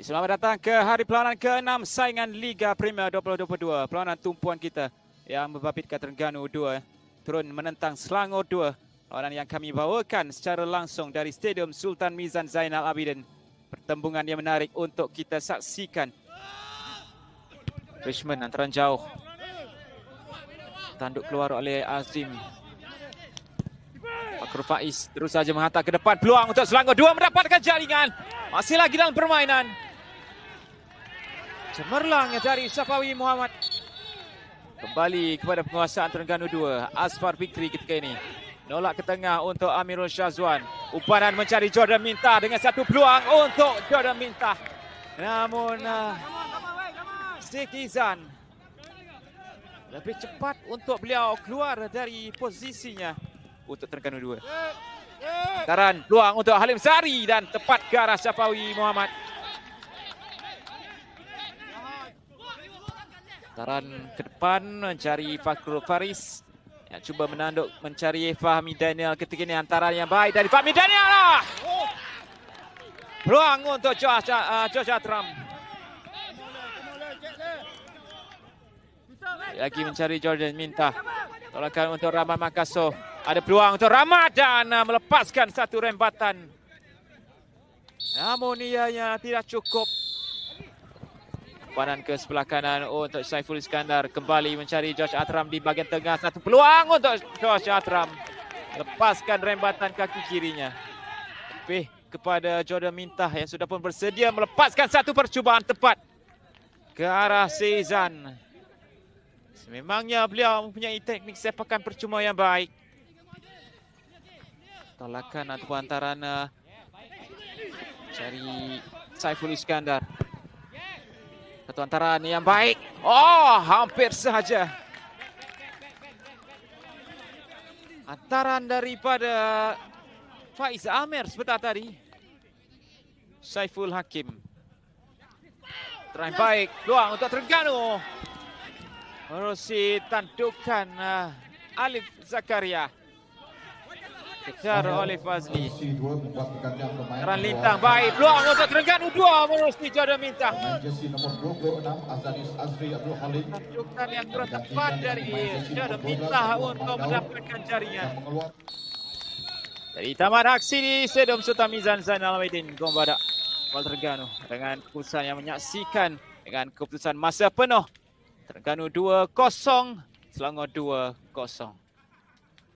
Selamat datang ke hari perlawanan ke-6 saingan Liga Premier 2022. Perlawanan tumpuan kita yang membabitkan Terengganu 2 turun menentang Selangor 2. Perlawanan yang kami bawakan secara langsung dari Stadium Sultan Mizan Zainal Abidin. Pertembungan yang menarik untuk kita saksikan. Richmond antaran jauh. Tanduk keluar oleh Azim. Fakur Faiz terus saja menghantar ke depan. Peluang untuk Selangor 2 mendapatkan jaringan. Masih lagi dalam permainan cemerlang dari Safawi Muhammad. Kembali kepada penguasaan Terengganu 2, Asfar Fikri ketika ini. Nolak ke tengah untuk Amirul Shahzuan Upanan mencari Jordan Minta dengan satu peluang untuk Jordan Minta. Namun ah, Sikizan lebih cepat untuk beliau keluar dari posisinya untuk Terengganu 2. Taran peluang untuk Halim Sari dan tepat ke arah Syafawi Muhammad. Tukaran ke depan mencari Fakrul Faris. Yang cuba menanduk mencari Fahmi Daniel ketika ini antara yang baik dari Fahmi Daniel lah. Peluang untuk Josh, uh, Josh Atram. Lagi mencari Jordan Minta. Tolakkan untuk Rahmat Makaso. Ada peluang untuk Ramadan uh, melepaskan satu rembatan. Namun ia tidak cukup umpanan ke sebelah kanan untuk Saiful Iskandar kembali mencari Josh Atram di bahagian tengah satu peluang untuk Josh Atram lepaskan rembatan kaki kirinya lebih kepada Jordan Mintah yang sudah pun bersedia melepaskan satu percubaan tepat ke arah Seizan Memangnya beliau mempunyai teknik sepakan percuma yang baik. Tolakan atau antarana cari Saiful Iskandar. Satu antaran yang baik. Oh, hampir sahaja. Antaran daripada Faiz Amir sebentar tadi. Saiful Hakim. Terang baik. Luang untuk Terengganu. Merusi tandukan uh, Alif Zakaria kejar oleh Fazli. Ran lintang baik. Blok untuk Terengganu. Dua menurut di Jordan Mintang. Tunjukkan yang kurang tepat dari Jordan Mintang untuk mendapatkan jarinya. Dari tamat aksi di Sedom Sultan Mizan Zainal Amidin. Gombada pada Terengganu. Dengan keputusan yang menyaksikan dengan keputusan masa penuh. Terengganu 2-0. Selangor 2-0.